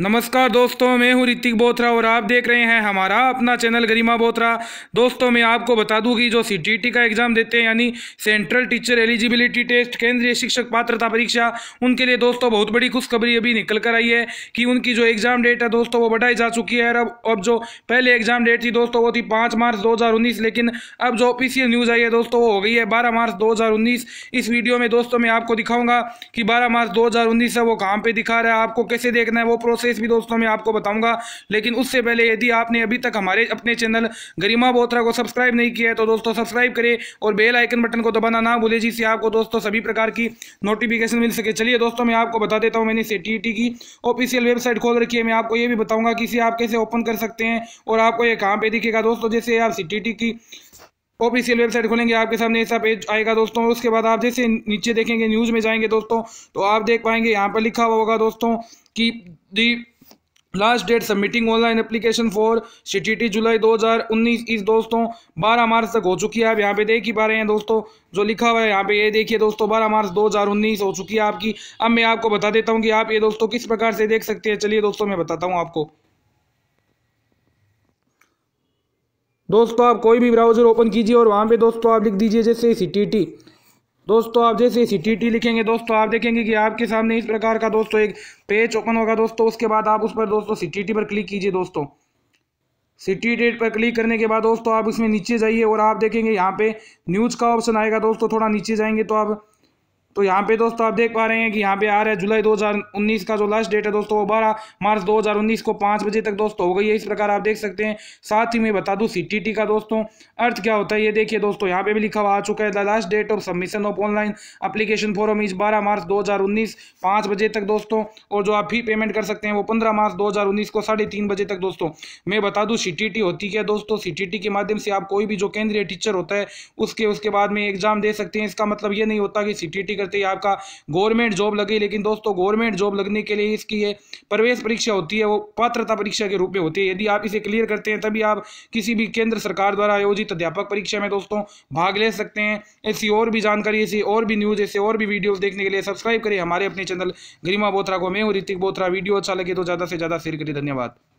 नमस्कार दोस्तों मैं हूं ऋतिक बोथरा और आप देख रहे हैं हमारा अपना चैनल गरिमा बोथरा दोस्तों मैं आपको बता दूं कि जो सी e का एग्ज़ाम देते हैं यानी सेंट्रल टीचर एलिजिबिलिटी टेस्ट केंद्रीय शिक्षक पात्रता परीक्षा उनके लिए दोस्तों बहुत बड़ी खुशखबरी अभी निकल कर आई है कि उनकी जो एग्ज़ाम डेट है दोस्तों वो बढ़ाई जा चुकी है और अब अब जो पहले एग्ज़ाम डेट थी दोस्तों वो थी पाँच मार्च दो लेकिन अब जो ऑफिशियल न्यूज़ आई है दोस्तों वो हो गई है बारह मार्च दो इस वीडियो में दोस्तों मैं आपको दिखाऊँगा कि बारह मार्च दो है वो कहाँ पर दिखा रहा है आपको कैसे देखना है वो प्रोसेस प्रोसेस भी दोस्तों मैं आपको बताऊंगा लेकिन उससे पहले यदि आपने अभी तक हमारे अपने चैनल गरिमा बोथरा को सब्सक्राइब नहीं किया है तो दोस्तों सब्सक्राइब करें और बेल आइकन बटन को दबाना ना भूलें जिससे आपको दोस्तों सभी प्रकार की नोटिफिकेशन मिल सके चलिए दोस्तों मैं आपको बता देता हूँ मैंने इसे टी की ऑफिशियल वेबसाइट खोल रखी है मैं आपको ये भी बताऊँगा कि इसे आप कैसे ओपन कर सकते हैं और आपको ये कहाँ पर दिखेगा दोस्तों जैसे आप सी की ऑफिशियल वेबसाइट खोलेंगे आपके सामने ऐसा पेज आएगा दोस्तों उसके बाद आप जैसे नीचे देखेंगे न्यूज़ में जाएंगे दोस्तों तो आप देख पाएंगे यहाँ पर लिखा हुआ होगा दोस्तों कि the last date submitting online application for C July 2019 इस दोस्तों 12 मार्च तक हो चुकी है आप यहाँ पे देख ही पा रहे हैं दोस्तों जो लिखा हुआ है यहाँ पे ये देखिए दोस्तों 12 मार्च 2019 हो चुकी है आपकी अब मैं आपको बता देता हूँ कि आप ये दोस्तों किस प्रकार से देख सकते हैं चलिए दोस्तों मैं बताता हूँ आपको दोस्तों आप कोई भी ब्राउज़र ओपन कीजिए और वहाँ पे दोस्तों आप लिख दीजिए जैसे सी टी टी दोस्तों आप जैसे सी टी टी लिखेंगे दोस्तों आप देखेंगे कि आपके सामने इस प्रकार का दोस्तों एक पेज ओपन होगा दोस्तों उसके बाद आप उस पर दोस्तों सी टी टी पर क्लिक कीजिए दोस्तों सिटी डेट पर क्लिक करने के बाद दोस्तों आप इसमें नीचे जाइए और आप देखेंगे यहाँ पे न्यूज़ का ऑप्शन आएगा दोस्तों थोड़ा नीचे जाएंगे तो आप तो यहाँ पे दोस्तों आप देख पा रहे हैं कि यहाँ पे आ रहा है जुलाई 2019 का जो लास्ट डेट है दोस्तों वो बारह मार्च 2019 को पाँच बजे तक दोस्तों हो गई है इस प्रकार आप देख सकते हैं साथ ही मैं बता दूँ सी का दोस्तों अर्थ क्या होता है ये देखिए दोस्तों यहाँ पे भी लिखा हुआ आ चुका है the last date of submission of online application form is बारह मार्च दो हज़ार बजे तक दोस्तों और जो आप फी पेमेंट कर सकते हैं वो पंद्रह मार्च दो को साढ़े बजे तक दोस्तों मैं बता दूँ सी होती क्या दोस्तों सी के माध्यम से आप कोई भी जो केंद्रीय टीचर होता है उसके उसके बाद में एग्जाम दे सकते हैं इसका मतलब ये नहीं होता कि सी करते ही आपका गवर्नमेंट जॉब लगी लेकिन दोस्तों गवर्नमेंट जॉब लगने के लिए इसकी ये प्रवेश परीक्षा होती है वो पात्रता परीक्षा के रूप में होती है यदि आप इसे क्लियर करते हैं तभी आप किसी भी केंद्र सरकार द्वारा आयोजित अध्यापक परीक्षा में दोस्तों भाग ले सकते हैं ऐसी और भी जानकारी ऐसी और भी न्यूज़ ऐसे और भी वीडियोज़ देखने के लिए सब्सक्राइब करें हमारे अपने चैनल गरिमा बोथरा को मैं और ऋतिक बोथरा वीडियो अच्छा लगे तो ज़्यादा से ज़्यादा शेयर करिए धन्यवाद